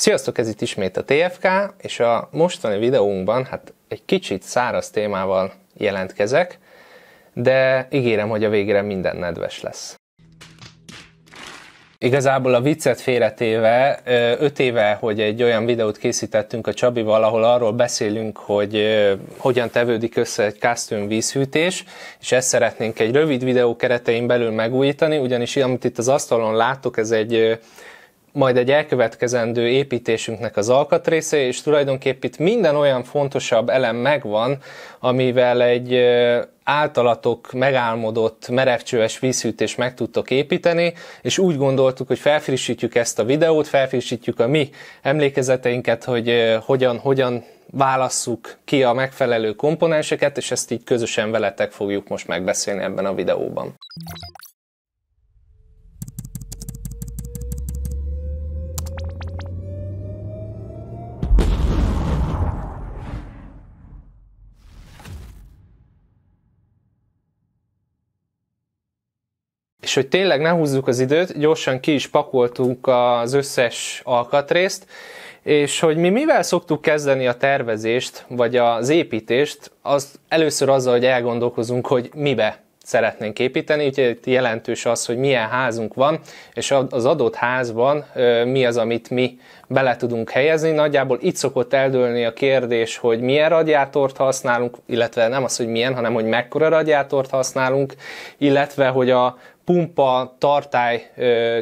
Sziasztok, ez itt ismét a TFK, és a mostani videónkban hát egy kicsit száraz témával jelentkezek, de ígérem, hogy a végére minden nedves lesz. Igazából a viccet félretéve, öt éve, hogy egy olyan videót készítettünk a Csabival, ahol arról beszélünk, hogy hogyan tevődik össze egy custom vízhűtés, és ezt szeretnénk egy rövid videó keretein belül megújítani, ugyanis amit itt az asztalon látok, ez egy majd egy elkövetkezendő építésünknek az alkatrésze, és tulajdonképp itt minden olyan fontosabb elem megvan, amivel egy általatok megálmodott merevcsőes vízhűtést meg tudtok építeni, és úgy gondoltuk, hogy felfrissítjük ezt a videót, felfrissítjük a mi emlékezeteinket, hogy hogyan, hogyan válasszuk ki a megfelelő komponenseket, és ezt így közösen veletek fogjuk most megbeszélni ebben a videóban. És hogy tényleg ne húzzuk az időt, gyorsan ki is pakoltuk az összes alkatrészt, és hogy mi mivel szoktuk kezdeni a tervezést, vagy az építést, az először azzal, hogy elgondolkozunk, hogy mibe szeretnénk építeni, úgyhogy jelentős az, hogy milyen házunk van, és az adott házban mi az, amit mi bele tudunk helyezni. Nagyjából itt szokott eldőlni a kérdés, hogy milyen radiátort használunk, illetve nem az, hogy milyen, hanem hogy mekkora radiátort használunk, illetve hogy a pumpa, tartály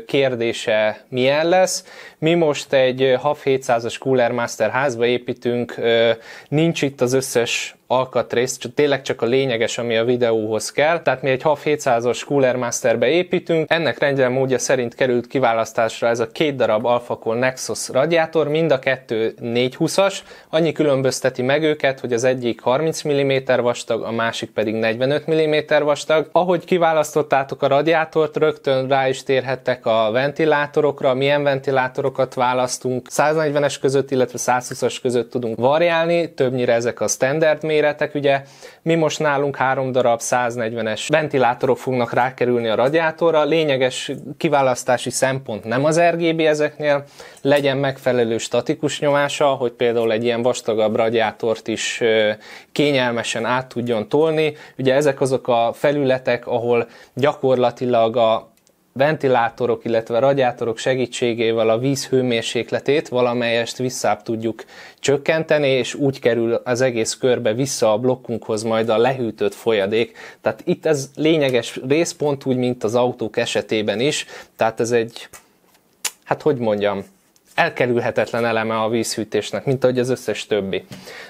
kérdése milyen lesz. Mi most egy HAV 700-as Cooler Master házba építünk, nincs itt az összes alkatrész, csak tényleg csak a lényeges, ami a videóhoz kell. Tehát mi egy HAV 700-as Cooler Masterbe építünk. Ennek rendjel módja szerint került kiválasztásra ez a két darab Alphacol Nexus radiátor, mind a kettő 420-as. Annyi különbözteti meg őket, hogy az egyik 30 mm vastag, a másik pedig 45 mm vastag. Ahogy kiválasztottátok a radiátort, rögtön rá is térhettek a ventilátorokra, milyen ventilátorokat választunk. 140-es között, illetve 120-as között tudunk variálni, többnyire ezek a standard mély méretek, ugye mi most nálunk három darab 140-es ventilátorok fognak rákerülni a radiátorra, lényeges kiválasztási szempont nem az RGB ezeknél, legyen megfelelő statikus nyomása, hogy például egy ilyen vastagabb radiátort is kényelmesen át tudjon tolni. Ugye ezek azok a felületek, ahol gyakorlatilag a ventilátorok, illetve radiátorok segítségével a víz hőmérsékletét valamelyest vissza tudjuk csökkenteni, és úgy kerül az egész körbe vissza a blokkunkhoz majd a lehűtött folyadék. Tehát itt ez lényeges rész, pont úgy, mint az autók esetében is, tehát ez egy, hát hogy mondjam, elkerülhetetlen eleme a vízhűtésnek, mint ahogy az összes többi.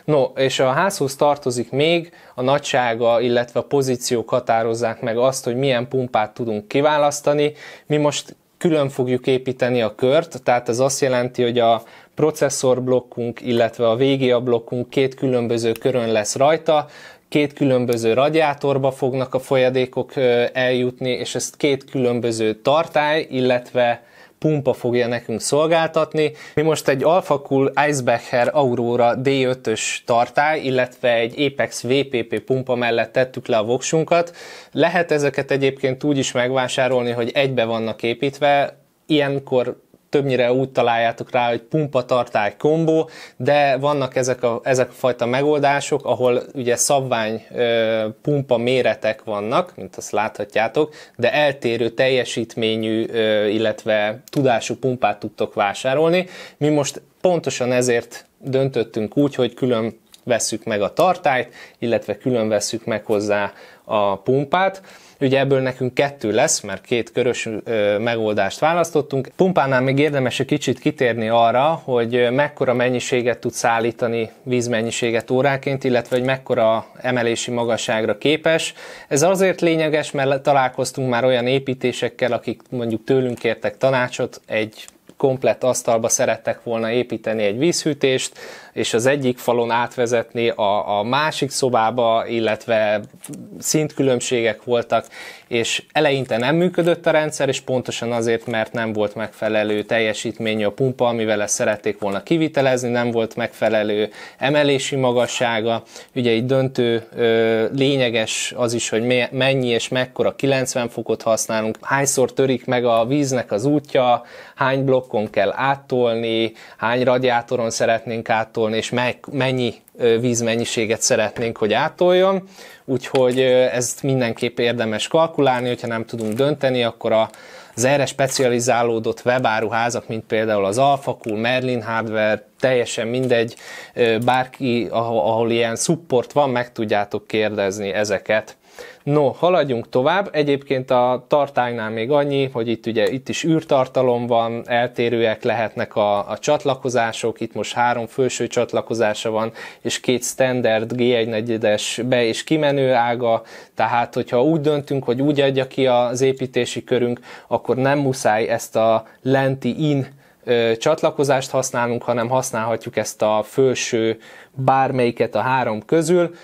No, és a házhoz tartozik még a nagysága, illetve a pozíciók határozzák meg azt, hogy milyen pumpát tudunk kiválasztani. Mi most külön fogjuk építeni a kört, tehát ez azt jelenti, hogy a processzor blokkunk, illetve a VGA blokkunk két különböző körön lesz rajta, két különböző radiátorba fognak a folyadékok eljutni, és ezt két különböző tartály, illetve pumpa fogja nekünk szolgáltatni. Mi most egy AlphaCool Cool Icebacher Aurora D5-ös tartály, illetve egy Apex VPP pumpa mellett tettük le a voksunkat. Lehet ezeket egyébként úgy is megvásárolni, hogy egybe vannak építve, ilyenkor többnyire úgy találjátok rá, hogy pumpa tartály kombó, de vannak ezek a, ezek a fajta megoldások, ahol ugye szabvány ö, pumpa méretek vannak, mint azt láthatjátok, de eltérő teljesítményű, ö, illetve tudású pumpát tudtok vásárolni. Mi most pontosan ezért döntöttünk úgy, hogy külön vesszük meg a tartályt, illetve külön vesszük meg hozzá a pumpát Ugye ebből nekünk kettő lesz, mert két körös megoldást választottunk. Pumpánál még érdemes egy kicsit kitérni arra, hogy mekkora mennyiséget tud szállítani vízmennyiséget óránként, illetve hogy mekkora emelési magasságra képes. Ez azért lényeges, mert találkoztunk már olyan építésekkel, akik mondjuk tőlünk kértek tanácsot egy komplett asztalba szerettek volna építeni egy vízhűtést, és az egyik falon átvezetni a, a másik szobába, illetve szintkülönbségek voltak, és eleinte nem működött a rendszer, és pontosan azért, mert nem volt megfelelő teljesítmény a pumpa, amivel ezt szerették volna kivitelezni, nem volt megfelelő emelési magassága. Ugye egy döntő ö, lényeges az is, hogy mennyi és mekkora 90 fokot használunk, hányszor törik meg a víznek az útja, hány blokk blokkon kell áttolni, hány radiátoron szeretnénk áttolni, és mennyi vízmennyiséget szeretnénk, hogy átoljon, úgyhogy ezt mindenképp érdemes kalkulálni, hogyha nem tudunk dönteni, akkor a az erre specializálódott webáruházak, mint például az Alfakul, Merlin Hardware, teljesen mindegy, bárki, ahol, ahol ilyen support van, meg tudjátok kérdezni ezeket. No, haladjunk tovább. Egyébként a tartálynál még annyi, hogy itt ugye itt is űrtartalom van, eltérőek lehetnek a, a csatlakozások, itt most három felső csatlakozása van, és két standard G1-es be- és kimenő ága, tehát hogyha úgy döntünk, hogy úgy adja ki az építési körünk, akkor nem muszáj ezt a lenti in csatlakozást használunk, hanem használhatjuk ezt a felső bármelyiket a három közül,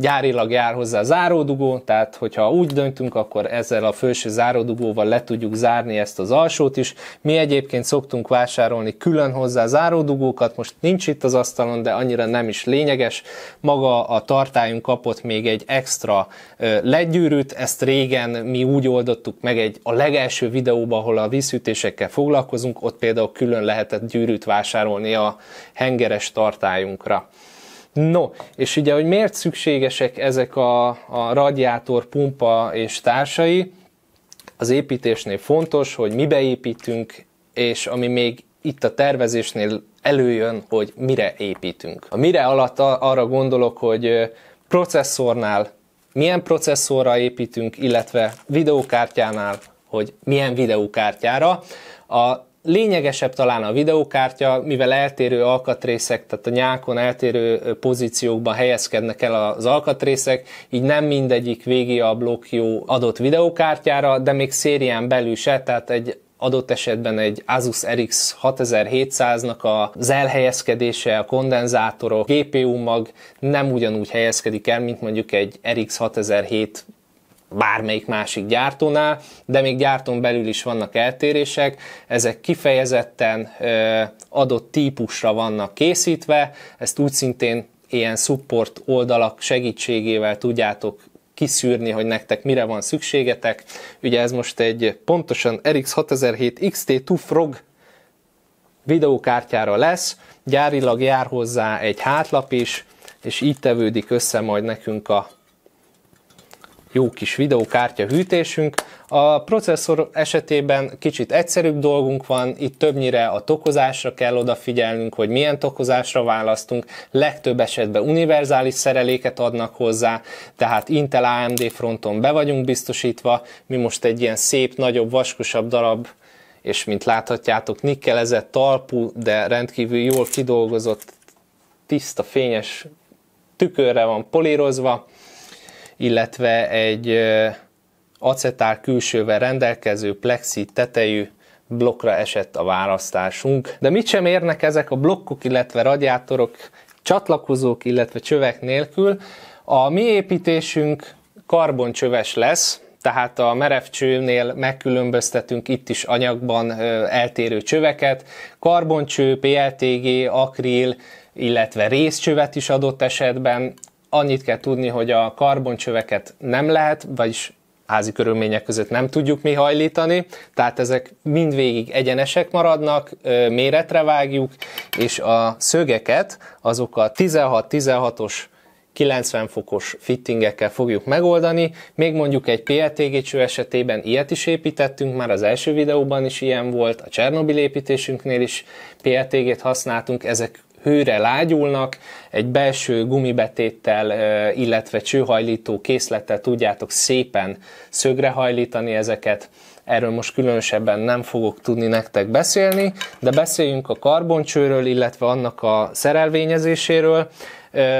gyárilag jár hozzá záródugó, tehát hogyha úgy döntünk, akkor ezzel a felső záródugóval le tudjuk zárni ezt az alsót is. Mi egyébként szoktunk vásárolni külön hozzá záródugókat, most nincs itt az asztalon, de annyira nem is lényeges. Maga a tartályunk kapott még egy extra legyűrűt, ezt régen mi úgy oldottuk meg egy a legelső videóban, ahol a vízhűtésekkel foglalkozunk, ott például külön lehetett gyűrűt vásárolni a hengeres tartályunkra. No, és ugye, hogy miért szükségesek ezek a, a radiátor, pumpa és társai, az építésnél fontos, hogy mibe építünk, és ami még itt a tervezésnél előjön, hogy mire építünk. A mire alatt arra gondolok, hogy processzornál milyen processzorra építünk, illetve videókártyánál, hogy milyen videókártyára. A Lényegesebb talán a videókártya, mivel eltérő alkatrészek, tehát a nyákon eltérő pozíciókban helyezkednek el az alkatrészek, így nem mindegyik végi a blokk jó adott videókártyára, de még szérián belül se, tehát egy adott esetben egy Asus RX 6700-nak az elhelyezkedése, a kondenzátorok, GPU mag nem ugyanúgy helyezkedik el, mint mondjuk egy RX 6007 bármelyik másik gyártónál, de még gyártón belül is vannak eltérések, ezek kifejezetten adott típusra vannak készítve, ezt úgy szintén ilyen support oldalak segítségével tudjátok kiszűrni, hogy nektek mire van szükségetek. Ugye ez most egy pontosan RX 6007 XT2 Frog videókártyára lesz, gyárilag jár hozzá egy hátlap is, és így tevődik össze majd nekünk a jó kis videókártya hűtésünk. A processzor esetében kicsit egyszerűbb dolgunk van, itt többnyire a tokozásra kell odafigyelnünk, hogy milyen tokozásra választunk, legtöbb esetben univerzális szereléket adnak hozzá, tehát Intel AMD fronton be vagyunk biztosítva, mi most egy ilyen szép, nagyobb, vaskosabb darab és mint láthatjátok, nikkelezett talpú, de rendkívül jól kidolgozott, tiszta, fényes tükörre van polírozva, illetve egy acetár külsővel rendelkező plexi tetejű blokkra esett a választásunk. De mit sem érnek ezek a blokkok, illetve radiátorok, csatlakozók, illetve csövek nélkül. A mi építésünk karboncsöves lesz, tehát a merevcsőnél megkülönböztetünk itt is anyagban eltérő csöveket, karboncső, PLTG, akril, illetve részcsövet is adott esetben, annyit kell tudni, hogy a karboncsöveket nem lehet, vagyis házi körülmények között nem tudjuk mi hajlítani, tehát ezek mindvégig egyenesek maradnak, méretre vágjuk, és a szögeket, azok a 16-16-os 90 fokos fittingekkel fogjuk megoldani, még mondjuk egy PETG cső esetében ilyet is építettünk, már az első videóban is ilyen volt, a Csernobil építésünknél is petg t használtunk, ezek hőre lágyulnak, egy belső gumibetéttel, illetve csőhajlító készlettel tudjátok szépen szögre hajlítani ezeket. Erről most különösebben nem fogok tudni nektek beszélni, de beszéljünk a karboncsőről, illetve annak a szerelvényezéséről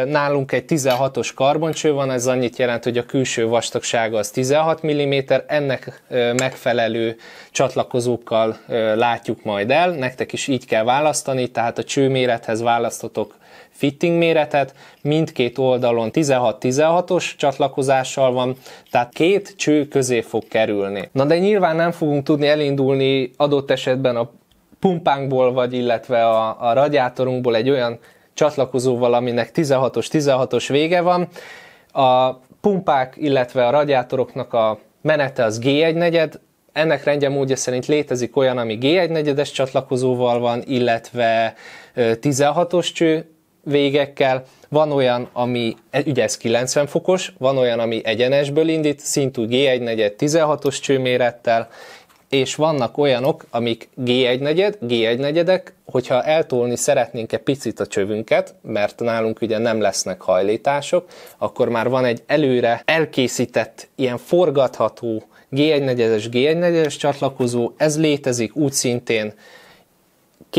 nálunk egy 16-os karboncső van, ez annyit jelent, hogy a külső vastagsága az 16 mm, ennek megfelelő csatlakozókkal látjuk majd el, nektek is így kell választani, tehát a cső mérethez választotok fitting méretet, mindkét oldalon 16-16-os csatlakozással van, tehát két cső közé fog kerülni. Na de nyilván nem fogunk tudni elindulni adott esetben a pumpánkból, vagy illetve a, a radiátorunkból egy olyan csatlakozóval, aminek 16-os, 16-os vége van. A pumpák, illetve a radiátoroknak a menete az G1 negyed, ennek rendje módja szerint létezik olyan, ami G1 negyedes csatlakozóval van, illetve 16-os cső végekkel, van olyan, ami e, ugye ez 90 fokos, van olyan, ami egyenesből indít, szintú G1 negyed 16-os csőmérettel, és vannak olyanok, amik G1 negyed, G1 negyedek, hogyha eltolni szeretnénk egy picit a csövünket, mert nálunk ugye nem lesznek hajlítások, akkor már van egy előre elkészített, ilyen forgatható G1 negyedes, G1 negyedes csatlakozó, ez létezik úgy szintén,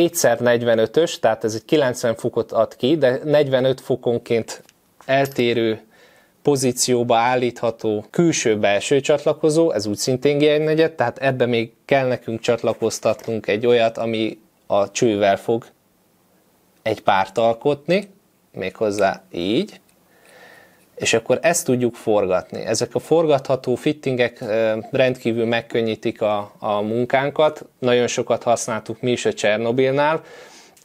x 45-ös, tehát ez egy 90 fokot ad ki, de 45 fokonként eltérő pozícióba állítható külső-belső csatlakozó, ez úgy szintén g negyed, tehát ebbe még kell nekünk csatlakoztatnunk egy olyat, ami a csővel fog egy párt alkotni, méghozzá így, és akkor ezt tudjuk forgatni. Ezek a forgatható fittingek rendkívül megkönnyítik a, a munkánkat. Nagyon sokat használtuk mi is a Csernobilnál.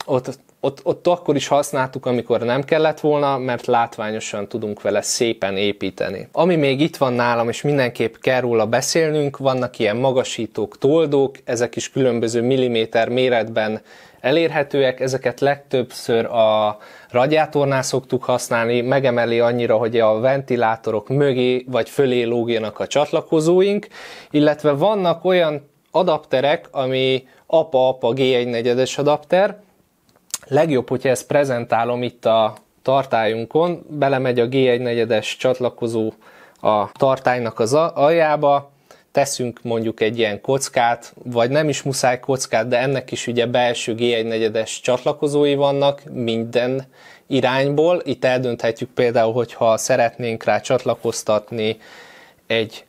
Ott ott, ott akkor is használtuk, amikor nem kellett volna, mert látványosan tudunk vele szépen építeni. Ami még itt van nálam, és mindenképp kell róla beszélnünk, vannak ilyen magasítók, toldók, ezek is különböző milliméter méretben elérhetőek, ezeket legtöbbször a radiátornál szoktuk használni, megemeli annyira, hogy a ventilátorok mögé vagy fölé lógjanak a csatlakozóink, illetve vannak olyan adapterek, ami apa-apa G1 negyedes adapter, Legjobb, hogyha ezt prezentálom itt a tartályunkon, belemegy a G1 negyedes csatlakozó a tartálynak az aljába, teszünk mondjuk egy ilyen kockát, vagy nem is muszáj kockát, de ennek is ugye belső G1 negyedes csatlakozói vannak minden irányból. Itt eldönthetjük például, hogyha szeretnénk rá csatlakoztatni egy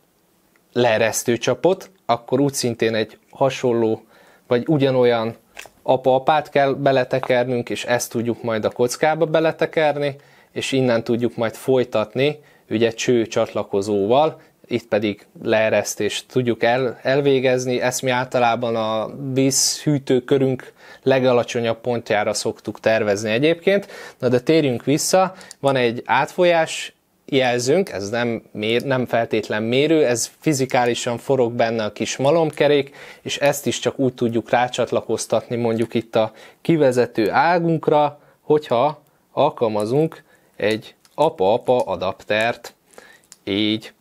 csapot, akkor úgy szintén egy hasonló, vagy ugyanolyan apa-apát kell beletekernünk, és ezt tudjuk majd a kockába beletekerni, és innen tudjuk majd folytatni, ugye cső csatlakozóval, itt pedig leeresztést tudjuk el, elvégezni, ezt mi általában a vízhűtő körünk legalacsonyabb pontjára szoktuk tervezni egyébként. Na de térjünk vissza, van egy átfolyás, jelzünk, ez nem, mér, nem feltétlen mérő, ez fizikálisan forog benne a kis malomkerék, és ezt is csak úgy tudjuk rácsatlakoztatni mondjuk itt a kivezető águnkra, hogyha alkalmazunk egy apa-apa adaptert, így.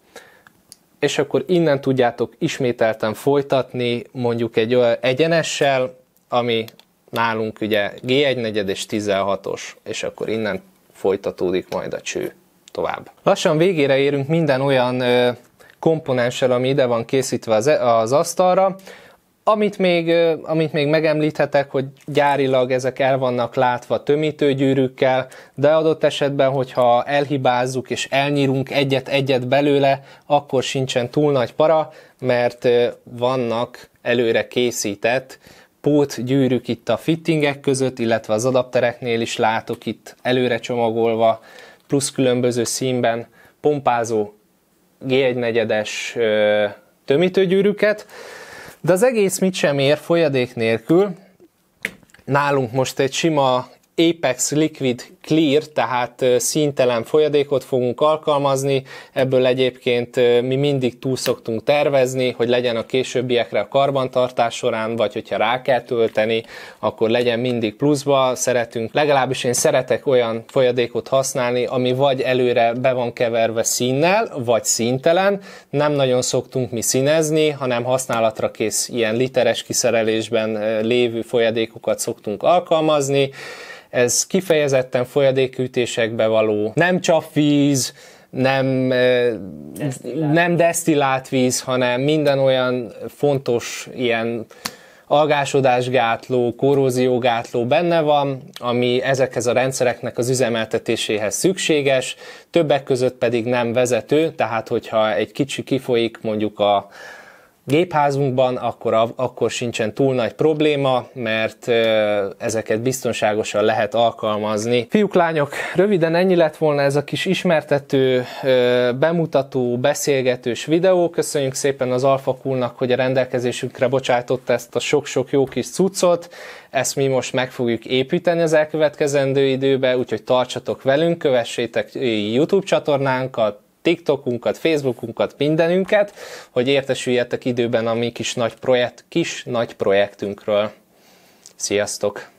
És akkor innen tudjátok ismételten folytatni mondjuk egy olyan egyenessel, ami nálunk ugye G1 negyed és 16-os, és akkor innen folytatódik majd a cső tovább. Lassan végére érünk minden olyan komponenssel, ami ide van készítve az, e, asztalra, amit még, amit még megemlíthetek, hogy gyárilag ezek el vannak látva tömítőgyűrűkkel, de adott esetben, hogyha elhibázzuk és elnyírunk egyet-egyet belőle, akkor sincsen túl nagy para, mert vannak előre készített pótgyűrűk itt a fittingek között, illetve az adaptereknél is látok itt előre csomagolva plusz különböző színben pompázó G1 negyedes tömítőgyűrűket, de az egész mit sem ér folyadék nélkül. Nálunk most egy sima Apex Liquid Clear, tehát színtelen folyadékot fogunk alkalmazni, ebből egyébként mi mindig túl szoktunk tervezni, hogy legyen a későbbiekre a karbantartás során, vagy hogyha rá kell tölteni, akkor legyen mindig pluszba, szeretünk, legalábbis én szeretek olyan folyadékot használni, ami vagy előre be van keverve színnel, vagy színtelen, nem nagyon szoktunk mi színezni, hanem használatra kész ilyen literes kiszerelésben lévő folyadékokat szoktunk alkalmazni, ez kifejezetten folyadékütésekbe való, nem csak víz, nem, eh, desztillált. nem desztillált víz, hanem minden olyan fontos ilyen algásodásgátló, korróziógátló benne van, ami ezekhez a rendszereknek az üzemeltetéséhez szükséges, többek között pedig nem vezető, tehát hogyha egy kicsi kifolyik mondjuk a, gépházunkban, akkor, akkor sincsen túl nagy probléma, mert ezeket biztonságosan lehet alkalmazni. Fiúk, lányok, röviden ennyi lett volna ez a kis ismertető, bemutató, beszélgetős videó. Köszönjük szépen az Alfa Coolnak, hogy a rendelkezésünkre bocsájtotta ezt a sok-sok jó kis cuccot. Ezt mi most meg fogjuk építeni az elkövetkezendő időben, úgyhogy tartsatok velünk, kövessétek YouTube csatornánkat, TikTokunkat, Facebookunkat, mindenünket, hogy értesüljetek időben a mi kis nagy projekt, kis nagy projektünkről. Sziasztok!